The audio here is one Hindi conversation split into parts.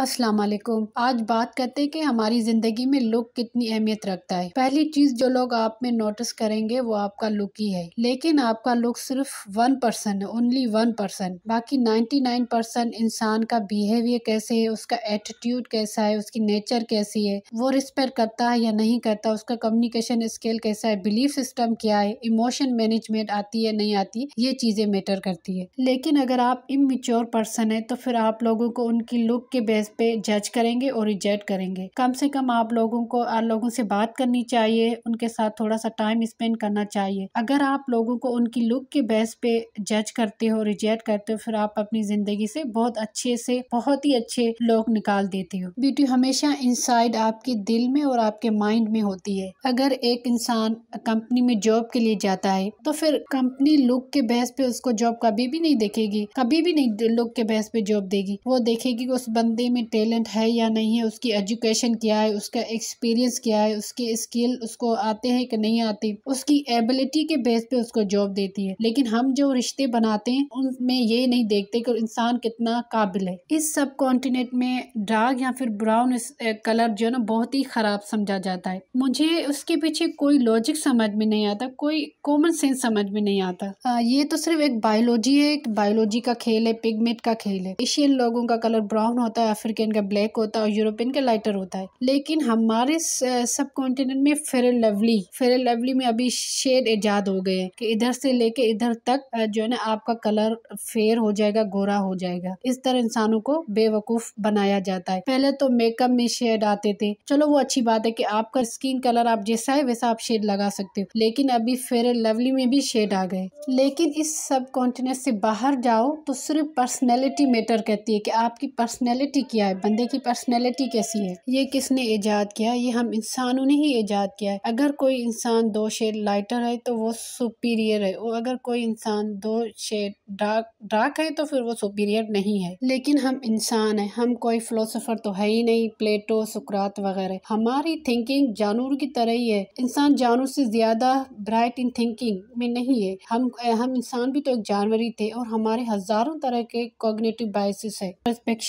अस्सलाम वालेकुम आज बात करते हैं कि हमारी ज़िंदगी में लुक कितनी अहमियत रखता है पहली चीज़ जो लोग आप में नोटिस करेंगे वो आपका लुक ही है लेकिन आपका लुक सिर्फ वन पर्सन है ओनली वन पर्सन बाकी नाइन्टी नाइन परसेंट इंसान का बिहेवियर कैसे है उसका एटीट्यूड कैसा है उसकी नेचर कैसी है वो रिस्पेक्ट करता है या नहीं करता उसका कम्युनिकेशन स्किल कैसा है बिलीफ सिस्टम क्या है इमोशन मैनेजमेंट आती है नहीं आती ये चीज़ें मैटर करती है लेकिन अगर आप इमेच्योर पर्सन है तो फिर आप लोगों को उनकी लुक के बेस पे जज करेंगे और रिजेक्ट करेंगे कम से कम आप लोगों को लोगों से बात करनी चाहिए उनके साथ थोड़ा सा टाइम स्पेंड करना चाहिए अगर आप लोगों को उनकी लुक के बेस पे जज करते हो रिजेक्ट करते हो फिर आप अपनी जिंदगी से बहुत अच्छे से बहुत ही अच्छे लोग निकाल देते हो ब्यूटी हमेशा इनसाइड आपके दिल में और आपके माइंड में होती है अगर एक इंसान कंपनी में जॉब के लिए जाता है तो फिर कंपनी लुक के बहस पे उसको जॉब कभी भी नहीं देखेगी कभी भी नहीं लुक के बहस पे जॉब देगी वो देखेगी उस बंदे में में टैलेंट है या नहीं है उसकी एजुकेशन क्या है उसका एक्सपीरियंस क्या है उसके स्किल उसको आते हैं कि नहीं आते उसकी एबिलिटी के बेस पे उसको जॉब देती है लेकिन हम जो रिश्ते बनाते हैं उनमें ये नहीं देखते कि इंसान कितना काबिल है इस सब कॉन्टिनेंट में डार्क या फिर ब्राउन कलर जो है ना बहुत ही ख़राब समझा जाता है मुझे उसके पीछे कोई लॉजिक समझ में नहीं आता कोई कॉमन सेंस समझ में नहीं आता आ, ये तो सिर्फ एक बायोलॉजी है एक बायोलॉजी का खेल है पिगमेंट का खेल है एशियन लोगों का कलर ब्राउन होता है अफ्रीकन का ब्लैक होता है और यूरोपियन का लाइटर होता है लेकिन हमारे सब कॉन्टिनेंट में फेर लवली फेर लवली में अभी शेड ईजाद हो गए हैं कि इधर से लेके इधर तक जो है ना आपका कलर फेयर हो जाएगा गोरा हो जाएगा इस तरह इंसानों को बेवकूफ बनाया जाता है पहले तो मेकअप में शेड आते थे चलो वो अच्छी बात है कि आपका स्किन कलर आप जैसा है वैसा आप शेड लगा सकते हो लेकिन अभी फेर लवली में भी शेड आ गए लेकिन इस सब कॉन्टिनेंट से बाहर जाओ तो सिर्फ पर्सनैलिटी मैटर कहती है कि आपकी पर्सनैलिटी किया है बंदे की पर्सनैलिटी कैसी है ये किसने ईजाद किया ये हम इंसानों ने ही ईजाद किया है अगर कोई इंसान दो शेड लाइटर है तो वो सुपीरियर है और अगर कोई इंसान दो शेड डार्क डार्क है तो फिर वो सुपीरियर नहीं है लेकिन हम इंसान है हम कोई फिलोसोफर तो है ही नहीं प्लेटो सुकरात वगैरह हमारी थिंकिंग जानवर की तरह ही है इंसान जानवर से ज़्यादा ब्राइट इन थिंकिंग में नहीं है हम हम इंसान भी तो एक जानवर ही थे और हमारे हज़ारों तरह के कॉग्नेटिव बाइसिस है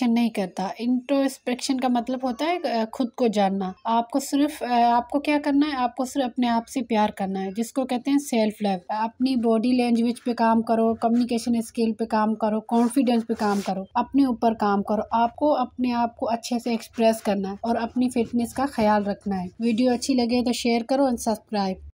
नहीं करता इंट्रोस्पेक्शन का मतलब होता है खुद को जानना आपको सिर्फ आपको क्या करना है आपको सिर्फ अपने आप से प्यार करना है जिसको कहते हैं सेल्फ लव अपनी बॉडी लैंग्वेज पे काम करो कम्युनिकेशन स्किल पे काम करो कॉन्फिडेंस पे काम करो अपने ऊपर काम करो आपको अपने आप को अच्छे से एक्सप्रेस करना है और अपनी फिटनेस का ख्याल रखना है वीडियो अच्छी लगे तो शेयर करो एंड सब्सक्राइब